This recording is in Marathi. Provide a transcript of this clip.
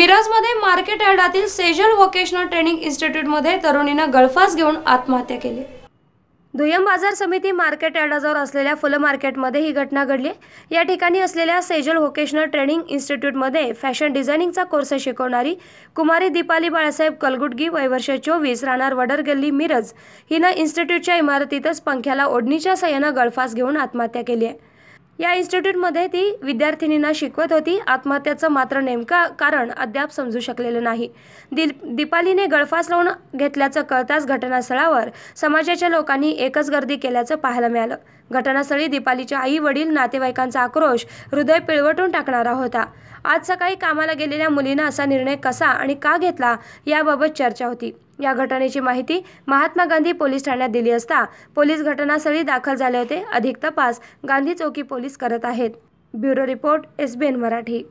मिरजमध्ये मार्केट यार्डातील सेजल व्होकेशनल ट्रेनिंग इन्स्टिट्यूटमध्ये तरुणीनं गळफास घेऊन आत्महत्या केली दुय्यम बाजार समिती मार्केट यार्डाजवळ असलेल्या फुलं मार्केटमध्ये ही घटना घडली या ठिकाणी असलेल्या सेजल व्होकेशनल ट्रेनिंग इन्स्टिट्यूटमध्ये फॅशन डिझायनिंगचा कोर्स शिकवणारी कुमारी दीपाली बाळासाहेब कलगुटगी वयवर्ष चोवीस राहणार वडर गल्ली मिरज हिनं इन्स्टिट्यूटच्या इमारतीतच पंख्याला ओढणीच्या सह्यानं गळफास घेऊन आत्महत्या केली आहे या इन्स्टिट्यूटमध्ये ती विद्यार्थिनींना शिकवत होती आत्महत्याचं मात्र नेमकं कारण अद्याप समजू शकलेलं नाही दिल दीपालीने गळफास लावून घेतल्याचं कळताच घटनास्थळावर समाजाच्या लोकांनी एकच गर्दी केल्याचं पाहायला मिळालं घटनास्थळी दीपालीच्या आई वडील नातेवाईकांचा आक्रोश हृदय पिळवटून टाकणारा होता आज सकाळी कामाला गेलेल्या मुलीनं असा निर्णय कसा आणि का घेतला याबाबत चर्चा होती या घटनेची माहिती महात्मा गांधी पोलीस ठाण्यात दिली असता पोलीस घटनास्थळी दाखल झाले होते अधिक तपास गांधी चौकी पोलीस करत आहेत ब्युरो रिपोर्ट एसबीएन मराठी